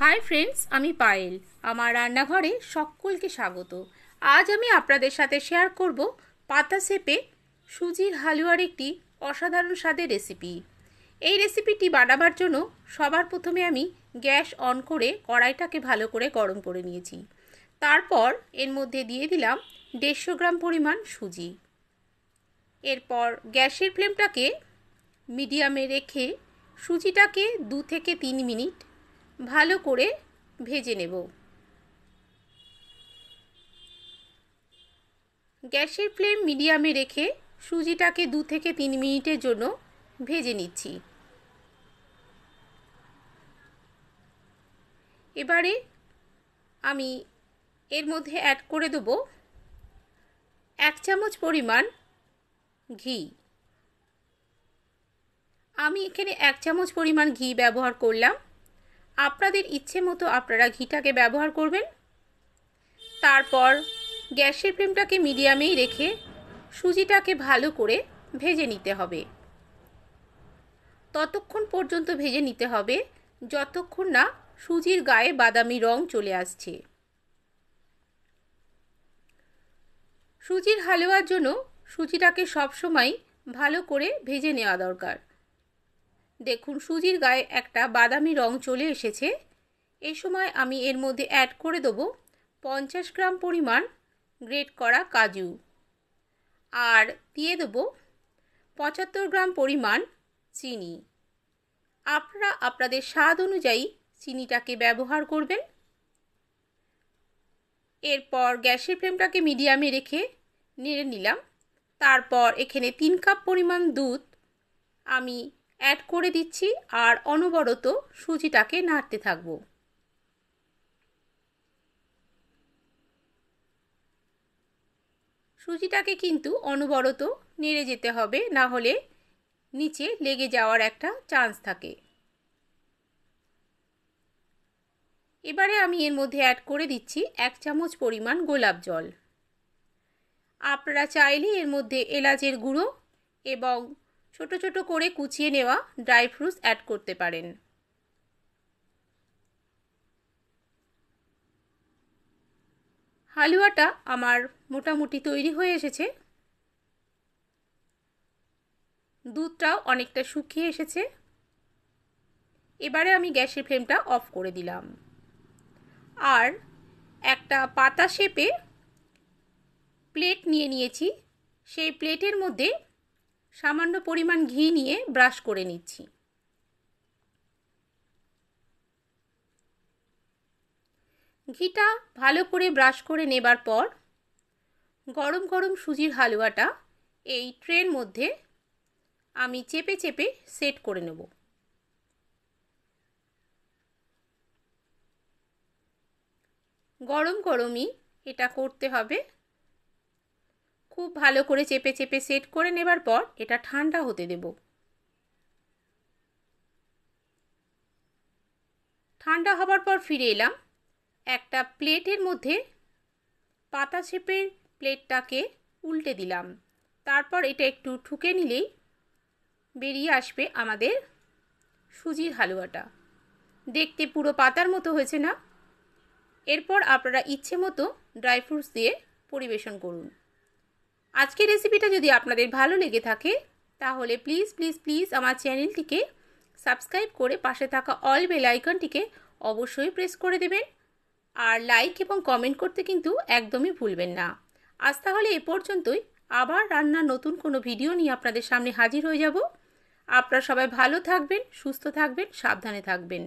hi friends আমি পায়েল আমার রান্নাঘরে সকলকে স্বাগত আজ আমি আপনাদের সাথে শেয়ার করব পাতা সেপে সুজির হালুয়ার একটি অসাধারণ স্বাদের রেসিপি এই রেসিপিটি বানাবার জন্য সবার প্রথমে আমি গ্যাস অন করে কড়াইটাকে ভালো করে গরম করে নিয়েছি তারপর এর মধ্যে দিয়ে দিলাম দেড়শো গ্রাম পরিমাণ সুজি এরপর গ্যাসের ফ্লেমটাকে মিডিয়ামে রেখে সুজিটাকে দু থেকে তিন মিনিট ভালো করে ভেজে নেব গ্যাসের ফ্লেম মিডিয়ামে রেখে সুজিটাকে দু থেকে তিন মিনিটের জন্য ভেজে নিচ্ছি এবারে আমি এর মধ্যে অ্যাড করে দেব এক চামচ পরিমাণ ঘি আমি এখানে এক চামচ পরিমাণ ঘি ব্যবহার করলাম আপনাদের ইচ্ছে মতো আপনারা ঘিটাকে ব্যবহার করবেন তারপর গ্যাসের ফ্লেমটাকে মিডিয়ামেই রেখে সুজিটাকে ভালো করে ভেজে নিতে হবে ততক্ষণ পর্যন্ত ভেজে নিতে হবে যতক্ষণ না সুজির গায়ে বাদামি রং চলে আসছে সুজির হালুয়ার জন্য সুজিটাকে সবসময় ভালো করে ভেজে নেওয়া দরকার দেখুন সুজির গায়ে একটা বাদামি রং চলে এসেছে এই সময় আমি এর মধ্যে অ্যাড করে দেব পঞ্চাশ গ্রাম পরিমাণ গ্রেট করা কাজু আর দিয়ে দেব পঁচাত্তর গ্রাম পরিমাণ চিনি আপনারা আপনাদের স্বাদ অনুযায়ী চিনিটাকে ব্যবহার করবেন এরপর গ্যাসের ফ্লেমটাকে মিডিয়ামে রেখে নেড়ে নিলাম তারপর এখানে তিন কাপ পরিমাণ দুধ আমি অ্যাড করে দিচ্ছি আর অনবরত সুজিটাকে নাড়তে থাকবো সুজিটাকে কিন্তু অনবরত নেড়ে যেতে হবে না হলে নিচে লেগে যাওয়ার একটা চান্স থাকে এবারে আমি এর মধ্যে অ্যাড করে দিচ্ছি এক চামচ পরিমাণ গোলাপ জল আপনারা চাইলে এর মধ্যে এলাচের গুঁড়ো এবং ছোট ছোট করে কুচিয়ে নেওয়া ড্রাই ফ্রুটস অ্যাড করতে পারেন হালুয়াটা আমার মোটামুটি তৈরি হয়ে এসেছে দুধটাও অনেকটা শুকিয়ে এসেছে এবারে আমি গ্যাসের ফ্লেমটা অফ করে দিলাম আর একটা পাতা শেপে প্লেট নিয়ে নিয়েছি সেই প্লেটের মধ্যে সামান্য পরিমাণ ঘি নিয়ে ব্রাশ করে নিচ্ছি ঘিটা ভালো করে ব্রাশ করে নেবার পর গরম গরম সুজির হালুয়াটা এই ট্রের মধ্যে আমি চেপে চেপে সেট করে নেব গরম গরমই এটা করতে হবে খুব ভালো করে চেপে চেপে সেট করে নেবার পর এটা ঠান্ডা হতে দেব ঠান্ডা হবার পর ফিরে এলাম একটা প্লেটের মধ্যে পাতা চেপে প্লেটটাকে উল্টে দিলাম তারপর এটা একটু ঠুকে নিলেই বেরিয়ে আসবে আমাদের সুজির হালুয়াটা দেখতে পুরো পাতার মতো হয়েছে না এরপর আপনারা ইচ্ছে মতো ড্রাই ফ্রুটস দিয়ে পরিবেশন করুন আজকের রেসিপিটা যদি আপনাদের ভালো লেগে থাকে তাহলে প্লিজ প্লিজ প্লিজ আমার চ্যানেলটিকে সাবস্ক্রাইব করে পাশে থাকা অল বেল আইকনটিকে অবশ্যই প্রেস করে দেবেন আর লাইক এবং কমেন্ট করতে কিন্তু একদমই ভুলবেন না আজ তাহলে এ পর্যন্তই আবার রান্নার নতুন কোনো ভিডিও নিয়ে আপনাদের সামনে হাজির হয়ে যাব আপনারা সবাই ভালো থাকবেন সুস্থ থাকবেন সাবধানে থাকবেন